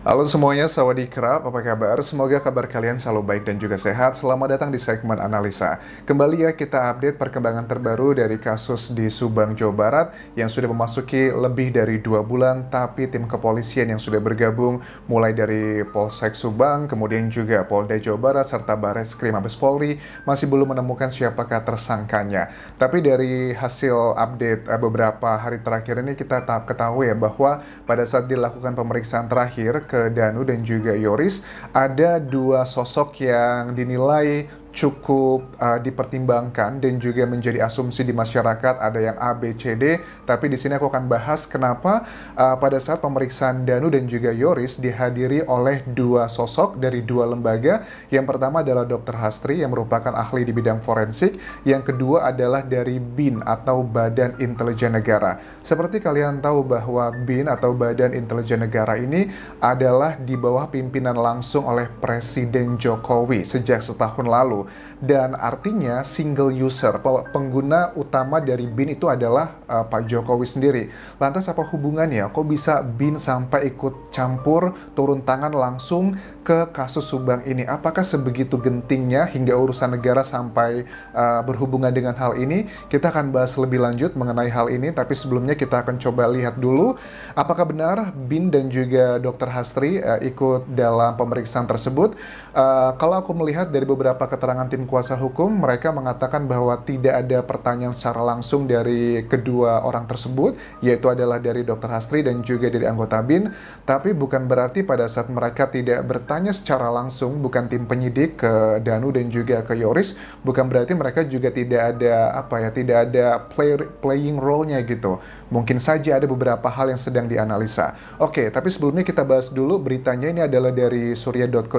Halo semuanya, sawadi kerap, apa kabar? Semoga kabar kalian selalu baik dan juga sehat. Selamat datang di segmen analisa. Kembali ya kita update perkembangan terbaru dari kasus di Subang, Jawa Barat yang sudah memasuki lebih dari dua bulan, tapi tim kepolisian yang sudah bergabung mulai dari Polsek Subang, kemudian juga Polda Jawa Barat, serta Bares Krim Mabes Polri masih belum menemukan siapakah tersangkanya. Tapi dari hasil update eh, beberapa hari terakhir ini kita tak ketahui ya bahwa pada saat dilakukan pemeriksaan terakhir, ke Danu dan juga Yoris, ada dua sosok yang dinilai cukup uh, dipertimbangkan dan juga menjadi asumsi di masyarakat ada yang A B C D tapi di sini aku akan bahas kenapa uh, pada saat pemeriksaan Danu dan juga Yoris dihadiri oleh dua sosok dari dua lembaga yang pertama adalah Dr. Hastri yang merupakan ahli di bidang forensik yang kedua adalah dari BIN atau Badan Intelijen Negara seperti kalian tahu bahwa BIN atau Badan Intelijen Negara ini adalah di bawah pimpinan langsung oleh Presiden Jokowi sejak setahun lalu algo então, dan artinya single user pengguna utama dari BIN itu adalah uh, Pak Jokowi sendiri. Lantas apa hubungannya? Kok bisa BIN sampai ikut campur turun tangan langsung ke kasus Subang ini? Apakah sebegitu gentingnya hingga urusan negara sampai uh, berhubungan dengan hal ini? Kita akan bahas lebih lanjut mengenai hal ini, tapi sebelumnya kita akan coba lihat dulu apakah benar BIN dan juga Dr. Hastri uh, eh, ikut dalam pemeriksaan tersebut. Uh, kalau aku melihat dari beberapa keterangan tim kuasa hukum mereka mengatakan bahwa tidak ada pertanyaan secara langsung dari kedua orang tersebut, yaitu adalah dari Dr. Hastri dan juga dari anggota BIN, tapi bukan berarti pada saat mereka tidak bertanya secara langsung, bukan tim penyidik ke Danu dan juga ke Yoris, bukan berarti mereka juga tidak ada apa ya, tidak ada play, playing role-nya gitu. Mungkin saja ada beberapa hal yang sedang dianalisa. Oke, tapi sebelumnya kita bahas dulu beritanya ini adalah dari surya.co.id.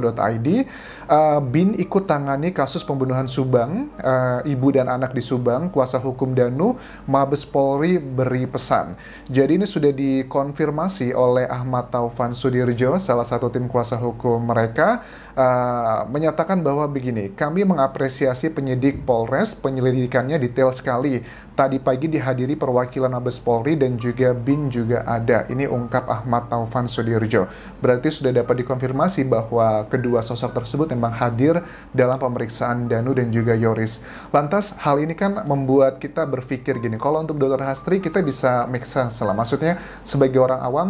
Uh, eh, BIN ikut tangani kasus pembunuhan pembunuhan Subang, uh, ibu dan anak di Subang, kuasa hukum Danu, Mabes Polri beri pesan. Jadi ini sudah dikonfirmasi oleh Ahmad Taufan Sudirjo, salah satu tim kuasa hukum mereka, uh, menyatakan bahwa begini, kami mengapresiasi penyidik Polres, penyelidikannya detail sekali. Tadi pagi dihadiri perwakilan Mabes Polri dan juga BIN juga ada. Ini ungkap Ahmad Taufan Sudirjo. Berarti sudah dapat dikonfirmasi bahwa kedua sosok tersebut memang hadir dalam pemeriksaan Danu dan juga Yoris. Lantas hal ini kan membuat kita berpikir gini, kalau untuk Dr. Hastri kita bisa make sense lah. Maksudnya sebagai orang awam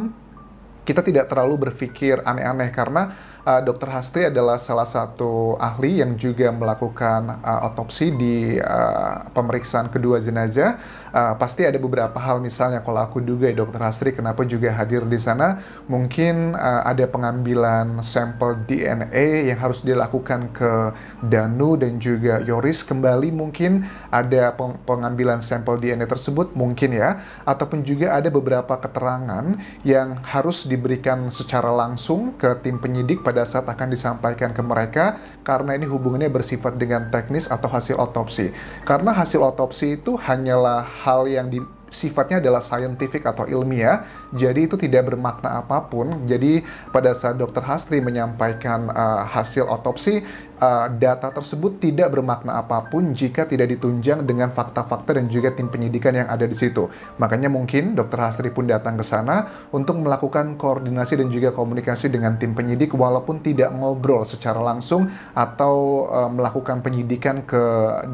kita tidak terlalu berpikir aneh-aneh karena uh, eh, Dr. Hastri adalah salah satu ahli yang juga melakukan uh, otopsi di uh, pemeriksaan kedua jenazah. Uh, pasti ada beberapa hal misalnya kalau aku duga ya Dr. Hastri kenapa juga hadir di sana, mungkin uh, ada pengambilan sampel DNA yang harus dilakukan ke Danu dan juga Yoris kembali mungkin ada peng pengambilan sampel DNA tersebut mungkin ya ataupun juga ada beberapa keterangan yang harus diberikan secara langsung ke tim penyidik pada saat akan disampaikan ke mereka karena ini hubungannya bersifat dengan teknis atau hasil otopsi. Karena hasil otopsi itu hanyalah hal yang di sifatnya adalah scientific atau ilmiah, jadi itu tidak bermakna apapun. Jadi pada saat Dr. Hasri menyampaikan uh, hasil otopsi, uh, data tersebut tidak bermakna apapun jika tidak ditunjang dengan fakta-fakta dan juga tim penyidikan yang ada di situ. Makanya mungkin Dr. Hasri pun datang ke sana untuk melakukan koordinasi dan juga komunikasi dengan tim penyidik walaupun tidak ngobrol secara langsung atau uh, melakukan penyidikan ke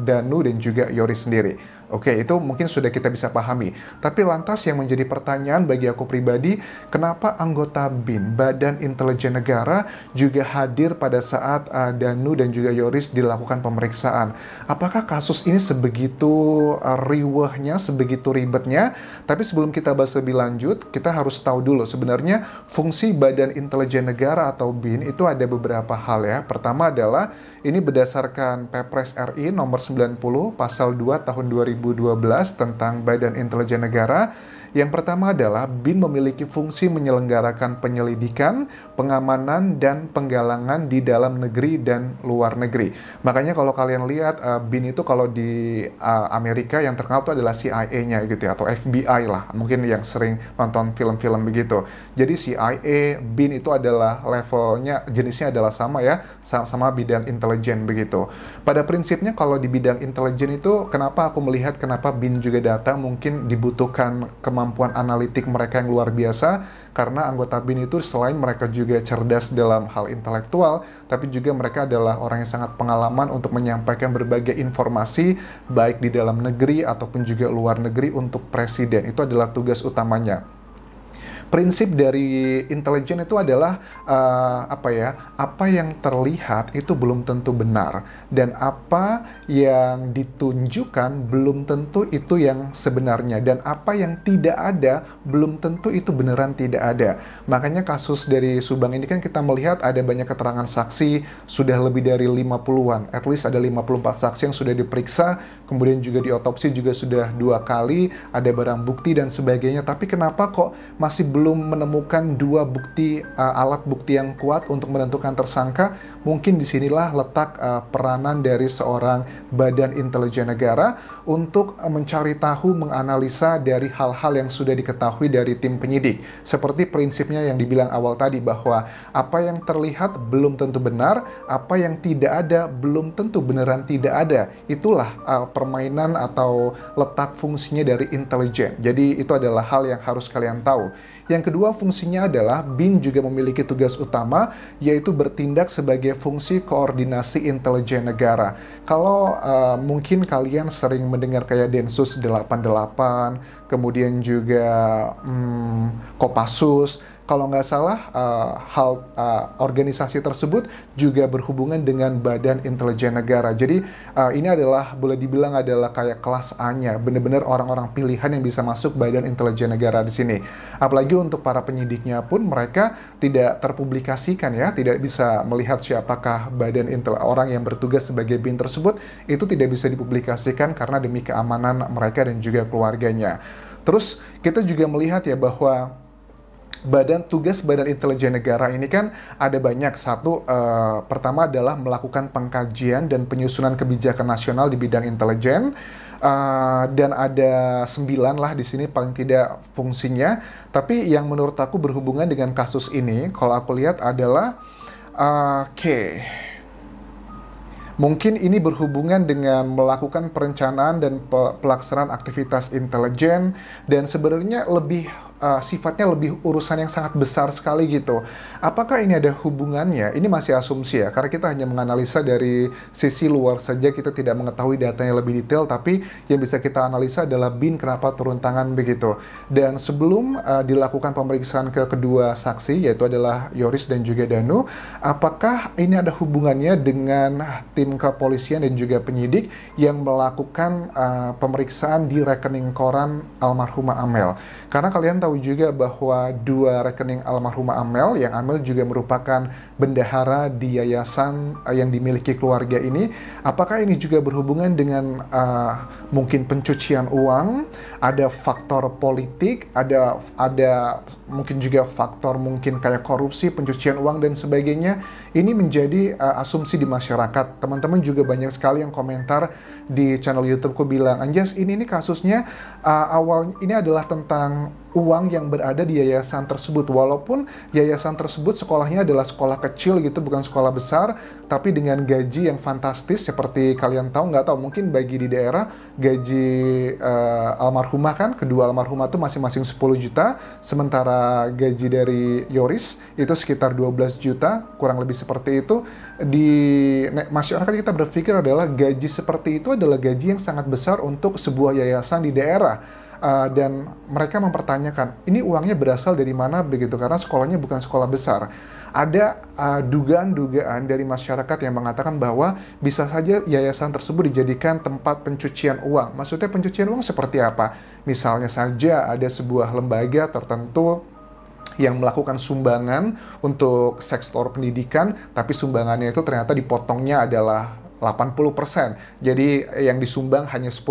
Danu dan juga Yori sendiri. Oke, itu mungkin sudah kita bisa pahami. Tapi lantas yang menjadi pertanyaan bagi aku pribadi, kenapa anggota BIN, Badan Intelijen Negara, juga hadir pada saat uh, Danu dan juga Yoris dilakukan pemeriksaan? Apakah kasus ini sebegitu uh, eh, riwahnya, sebegitu ribetnya? Tapi sebelum kita bahas lebih lanjut, kita harus tahu dulu sebenarnya fungsi Badan Intelijen Negara atau BIN itu ada beberapa hal ya. Pertama adalah ini berdasarkan Perpres RI nomor 90 pasal 2 tahun 2000 2012 tentang Badan Intelijen Negara yang pertama adalah BIN memiliki fungsi menyelenggarakan penyelidikan, pengamanan, dan penggalangan di dalam negeri dan luar negeri. Makanya kalau kalian lihat uh, BIN itu kalau di uh, Amerika yang terkenal itu adalah CIA-nya gitu ya, atau FBI lah, mungkin yang sering nonton film-film begitu. Jadi CIA, BIN itu adalah levelnya, jenisnya adalah sama ya, sama-sama bidang intelijen begitu. Pada prinsipnya kalau di bidang intelijen itu, kenapa aku melihat kenapa BIN juga datang mungkin dibutuhkan kemampuan kemampuan analitik mereka yang luar biasa karena anggota BIN itu selain mereka juga cerdas dalam hal intelektual, tapi juga mereka adalah orang yang sangat pengalaman untuk menyampaikan berbagai informasi baik di dalam negeri ataupun juga luar negeri untuk presiden. Itu adalah tugas utamanya prinsip dari intelijen itu adalah uh, apa ya apa yang terlihat itu belum tentu benar dan apa yang ditunjukkan belum tentu itu yang sebenarnya dan apa yang tidak ada belum tentu itu beneran tidak ada makanya kasus dari Subang ini kan kita melihat ada banyak keterangan saksi sudah lebih dari 50-an at least ada 54 saksi yang sudah diperiksa kemudian juga diotopsi juga sudah dua kali ada barang bukti dan sebagainya tapi kenapa kok masih belum belum menemukan dua bukti uh, alat bukti yang kuat untuk menentukan tersangka, mungkin disinilah letak uh, peranan dari seorang badan intelijen negara untuk uh, mencari tahu, menganalisa dari hal-hal yang sudah diketahui dari tim penyidik. Seperti prinsipnya yang dibilang awal tadi bahwa apa yang terlihat belum tentu benar, apa yang tidak ada belum tentu beneran tidak ada. Itulah uh, permainan atau letak fungsinya dari intelijen. Jadi itu adalah hal yang harus kalian tahu. Yang kedua fungsinya adalah BIN juga memiliki tugas utama yaitu bertindak sebagai fungsi koordinasi intelijen negara. Kalau uh, mungkin kalian sering mendengar kayak Densus 88, kemudian juga hmm, Kopassus kalau nggak salah uh, hal uh, organisasi tersebut juga berhubungan dengan Badan Intelijen Negara. Jadi uh, ini adalah boleh dibilang adalah kayak kelas A-nya, bener-bener orang-orang pilihan yang bisa masuk Badan Intelijen Negara di sini. Apalagi untuk para penyidiknya pun mereka tidak terpublikasikan ya, tidak bisa melihat siapakah Badan Intel orang yang bertugas sebagai BIN tersebut itu tidak bisa dipublikasikan karena demi keamanan mereka dan juga keluarganya. Terus kita juga melihat ya bahwa badan tugas badan intelijen negara ini kan ada banyak satu uh, pertama adalah melakukan pengkajian dan penyusunan kebijakan nasional di bidang intelijen uh, dan ada sembilan lah di sini paling tidak fungsinya tapi yang menurut aku berhubungan dengan kasus ini kalau aku lihat adalah uh, eh, oke okay. Mungkin ini berhubungan dengan melakukan perencanaan dan pelaksanaan aktivitas intelijen dan sebenarnya lebih uh, sifatnya lebih urusan yang sangat besar sekali gitu. Apakah ini ada hubungannya? Ini masih asumsi ya, karena kita hanya menganalisa dari sisi luar saja, kita tidak mengetahui datanya lebih detail, tapi yang bisa kita analisa adalah BIN kenapa turun tangan begitu. Dan sebelum uh, dilakukan pemeriksaan ke kedua saksi, yaitu adalah Yoris dan juga Danu, apakah ini ada hubungannya dengan tim kepolisian dan juga penyidik yang melakukan uh, pemeriksaan di rekening koran almarhumah Amel? Karena kalian tahu tahu juga bahwa dua rekening almarhumah Amel, yang Amel juga merupakan bendahara di yayasan eh, yang dimiliki keluarga ini, apakah ini juga berhubungan dengan uh, mungkin pencucian uang, ada faktor politik, ada ada mungkin juga faktor mungkin kayak korupsi, pencucian uang dan sebagainya. Ini menjadi uh, asumsi di masyarakat. Teman-teman juga banyak sekali yang komentar di channel YouTubeku bilang, "Anjas, ini ini kasusnya uh, awal ini adalah tentang uang yang berada di yayasan tersebut walaupun yayasan tersebut sekolahnya adalah sekolah kecil gitu bukan sekolah besar tapi dengan gaji yang fantastis seperti kalian tahu nggak tahu mungkin bagi di daerah gaji uh, almarhumah kan kedua almarhumah itu masing-masing 10 juta sementara gaji dari Yoris itu sekitar 12 juta kurang lebih seperti itu di masyarakat kita berpikir adalah gaji seperti itu adalah gaji yang sangat besar untuk sebuah yayasan di daerah uh, dan mereka mempertanyakan ini uangnya berasal dari mana begitu karena sekolahnya bukan sekolah besar ada dugaan eh, dugaan-dugaan dari masyarakat yang mengatakan bahwa bisa saja yayasan tersebut dijadikan tempat pencucian uang maksudnya pencucian uang seperti apa misalnya saja ada sebuah lembaga tertentu yang melakukan sumbangan untuk sektor pendidikan, tapi sumbangannya itu ternyata dipotongnya adalah 80%. Jadi eh, yang disumbang hanya 10%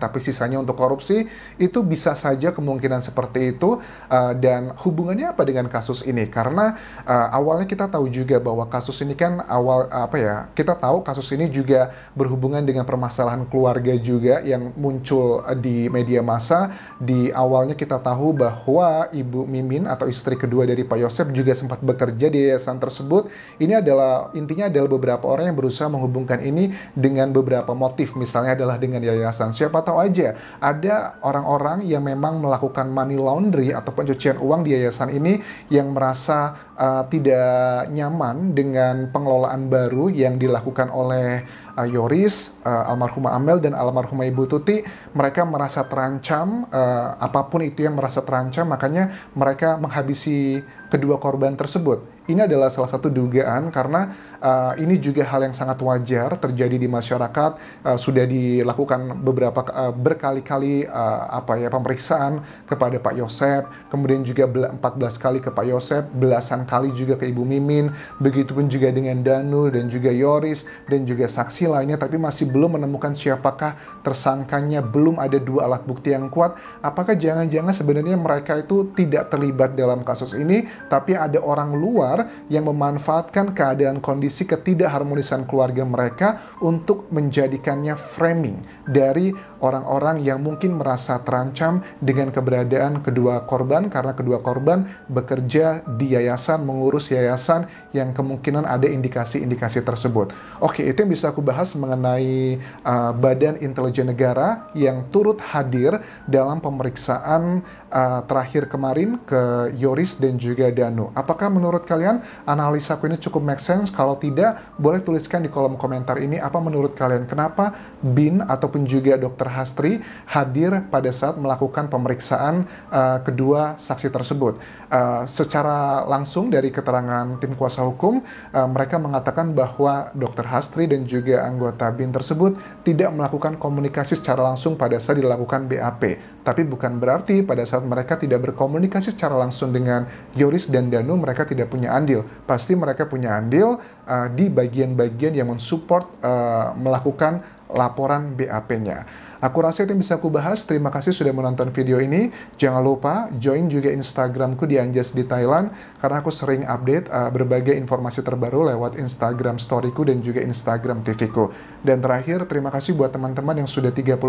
tapi sisanya untuk korupsi, itu bisa saja kemungkinan seperti itu uh, dan hubungannya apa dengan kasus ini? Karena uh, awalnya kita tahu juga bahwa kasus ini kan awal apa ya? Kita tahu kasus ini juga berhubungan dengan permasalahan keluarga juga yang muncul di media massa. Di awalnya kita tahu bahwa Ibu Mimin atau istri kedua dari Pak Yosep juga sempat bekerja di yayasan tersebut. Ini adalah intinya adalah beberapa orang yang berusaha menghubungkan ini ini dengan beberapa motif, misalnya adalah dengan yayasan. Siapa tahu aja ada orang-orang yang memang melakukan money laundry atau pencucian uang di yayasan ini yang merasa uh, tidak nyaman dengan pengelolaan baru yang dilakukan oleh uh, Yoris, uh, almarhumah Amel dan almarhumah Ibu Tuti. Mereka merasa terancam, uh, apapun itu yang merasa terancam, makanya mereka menghabisi kedua korban tersebut ini adalah salah satu dugaan karena uh, ini juga hal yang sangat wajar terjadi di masyarakat uh, sudah dilakukan beberapa uh, berkali-kali uh, apa ya pemeriksaan kepada Pak Yosep, kemudian juga 14 kali ke Pak Yosep, belasan kali juga ke Ibu Mimin, begitupun juga dengan Danu dan juga Yoris dan juga saksi lainnya tapi masih belum menemukan siapakah tersangkanya, belum ada dua alat bukti yang kuat. Apakah jangan-jangan sebenarnya mereka itu tidak terlibat dalam kasus ini tapi ada orang luar luar yang memanfaatkan keadaan kondisi ketidakharmonisan keluarga mereka untuk menjadikannya framing dari orang-orang yang mungkin merasa terancam dengan keberadaan kedua korban karena kedua korban bekerja di yayasan, mengurus yayasan yang kemungkinan ada indikasi-indikasi tersebut. Oke, itu yang bisa aku bahas mengenai uh, Badan Intelijen Negara yang turut hadir dalam pemeriksaan uh, terakhir kemarin ke Yoris dan juga Danu. Apakah menurut kalian analisa aku ini cukup make sense. Kalau tidak, boleh tuliskan di kolom komentar ini apa menurut kalian. Kenapa Bin ataupun juga dokter Hastri hadir pada saat melakukan pemeriksaan uh, kedua saksi tersebut. Uh, secara langsung dari keterangan tim kuasa hukum, uh, mereka mengatakan bahwa dokter Hastri dan juga anggota Bin tersebut tidak melakukan komunikasi secara langsung pada saat dilakukan BAP. Tapi bukan berarti pada saat mereka tidak berkomunikasi secara langsung dengan Yoris dan Danu, mereka tidak punya andil. Pasti mereka punya andil uh, di bagian-bagian yang mensupport uh, melakukan laporan BAP-nya. Aku rasa itu yang bisa aku bahas. Terima kasih sudah menonton video ini. Jangan lupa join juga Instagramku di Anjas di Thailand karena aku sering update uh, berbagai informasi terbaru lewat Instagram storyku dan juga Instagram tv Dan terakhir, terima kasih buat teman-teman yang sudah 34%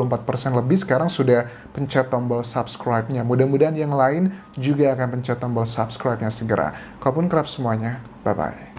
lebih sekarang sudah pencet tombol subscribe-nya. Mudah-mudahan yang lain juga akan pencet tombol subscribe-nya segera. pun kerap semuanya, bye-bye.